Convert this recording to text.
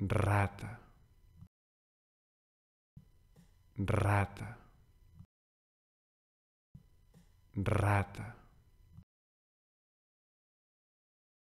rata, rata, rata.